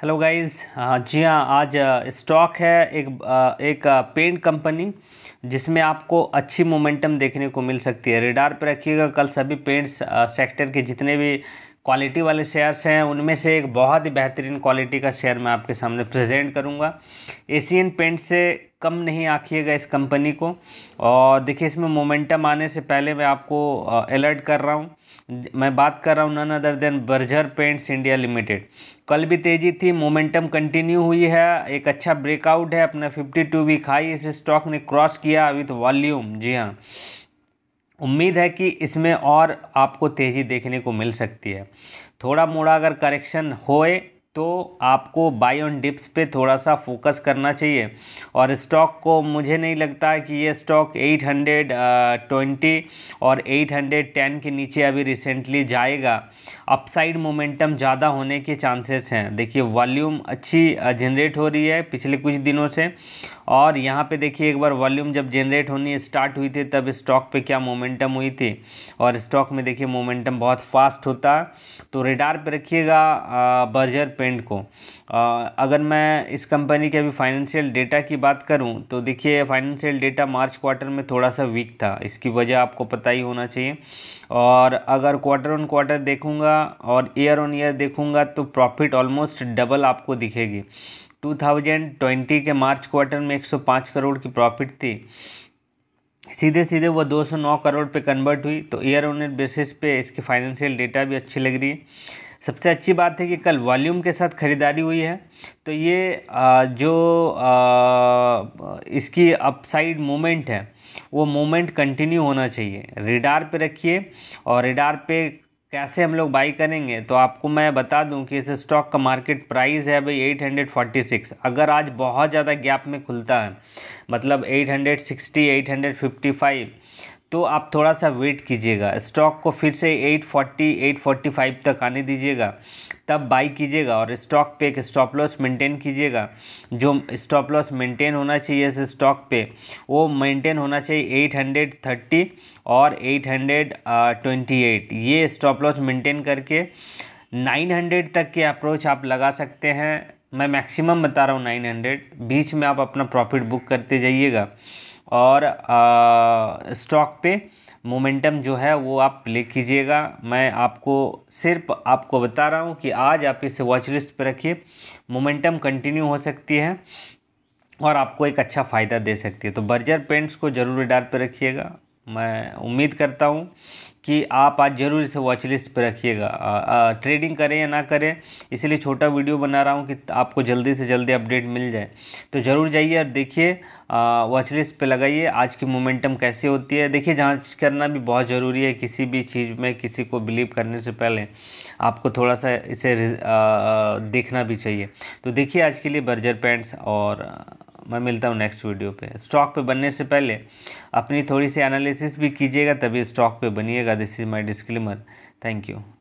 hello guys uh, जी हाँ आज stock uh, है एक uh, एक पेंट कंपनी जिसमें आपको अच्छी मोमेंटम देखने को मिल सकती है रेडार पर रखिएगा कल सभी पेंट्स सेक्टर के जितने भी क्वालिटी वाले शेयर्स हैं उनमें से एक बहुत ही बेहतरीन क्वालिटी का शेयर मैं आपके सामने प्रेजेंट करूंगा एशियन पेंट से कम नहीं आखिएगा इस कंपनी को और देखिए इसमें मोमेंटम आने से पहले मैं आपको अलर्ट कर रहा हूँ मैं बात कर रहा हूँ none other than Berger Paints India Limited कल भी तेज़ी थी मोमेंटम कंटिन्यू हुई है एक अच्छा ब्रेकआउट है अपना फिफ्टी टू वीक हाई इस स्टॉक ने क्रॉस किया विथ वॉल्यूम जी हाँ उम्मीद है कि इसमें और आपको तेज़ी देखने को मिल सकती है थोड़ा मोड़ा अगर करेक्शन होए तो आपको बाई ऑन डिप्स पे थोड़ा सा फोकस करना चाहिए और स्टॉक को मुझे नहीं लगता कि ये स्टॉक 820 uh, और 810 के नीचे अभी रिसेंटली जाएगा अपसाइड मोमेंटम ज़्यादा होने के चांसेस हैं देखिए वॉल्यूम अच्छी जनरेट uh, हो रही है पिछले कुछ दिनों से और यहाँ पे देखिए एक बार वॉल्यूम जब जनरेट होनी स्टार्ट हुई थी तब स्टॉक पे क्या मोमेंटम हुई थी और स्टॉक में देखिए मोमेंटम बहुत फास्ट होता तो रेडार पे रखिएगा बर्जर uh, पे स्पेंड को अगर मैं इस कंपनी के अभी फाइनेंशियल डेटा की बात करूं तो देखिए फाइनेंशियल डेटा मार्च क्वार्टर में थोड़ा सा वीक था इसकी वजह आपको पता ही होना चाहिए और अगर क्वार्टर ऑन क्वार्टर देखूंगा और ईयर ऑन ईयर देखूंगा तो प्रॉफिट ऑलमोस्ट डबल आपको दिखेगी 2020 के मार्च क्वार्टर में 105 करोड़ की प्रॉफिट थी सीधे सीधे वो 209 करोड़ पे कन्वर्ट हुई तो ईयर ऑन ईयर बेसिस पे इसकी फाइनेंशियल डेटा भी अच्छी लग रही है सबसे अच्छी बात है कि कल वॉल्यूम के साथ ख़रीदारी हुई है तो ये जो इसकी अपसाइड मोमेंट है वो मोमेंट कंटिन्यू होना चाहिए रिडार पे रखिए और रिडार पे कैसे हम लोग बाई करेंगे तो आपको मैं बता दूं कि इस स्टॉक का मार्केट प्राइस है भाई 846 अगर आज बहुत ज़्यादा गैप में खुलता है मतलब 860 855 तो आप थोड़ा सा वेट कीजिएगा स्टॉक को फिर से 840 845 तक आने दीजिएगा तब बाई कीजिएगा और स्टॉक पे एक स्टॉप लॉस मेंटेन कीजिएगा जो स्टॉप लॉस मेंटेन होना चाहिए इस स्टॉक पे वो मेंटेन होना चाहिए 830 और 828 uh, ये स्टॉप लॉस मेंटेन करके 900 तक के अप्रोच आप लगा सकते हैं मैं मैक्सिमम बता रहा हूँ 900 बीच में आप अपना प्रॉफिट बुक करते जाइएगा और स्टॉक पे मोमेंटम जो है वो आप प्ले कीजिएगा मैं आपको सिर्फ आपको बता रहा हूँ कि आज आप इसे वॉच लिस्ट पर रखिए मोमेंटम कंटिन्यू हो सकती है और आपको एक अच्छा फ़ायदा दे सकती है तो बर्जर पेंट्स को ज़रूर डाल पर रखिएगा मैं उम्मीद करता हूँ कि आप आज ज़रूर इसे वॉच लिस्ट पर रखिएगा ट्रेडिंग करें या ना करें इसलिए छोटा वीडियो बना रहा हूँ कि आपको जल्दी से जल्दी अपडेट मिल जाए तो ज़रूर जाइए और देखिए वॉच लिस्ट पर लगाइए आज की मोमेंटम कैसे होती है देखिए जांच करना भी बहुत ज़रूरी है किसी भी चीज़ में किसी को बिलीव करने से पहले आपको थोड़ा सा इसे आ, देखना भी चाहिए तो देखिए आज के लिए बर्जर पैंट्स और मैं मिलता हूँ नेक्स्ट वीडियो पे स्टॉक पे बनने से पहले अपनी थोड़ी सी एनालिसिस भी कीजिएगा तभी स्टॉक पे बनिएगा this is my disclaimer thank you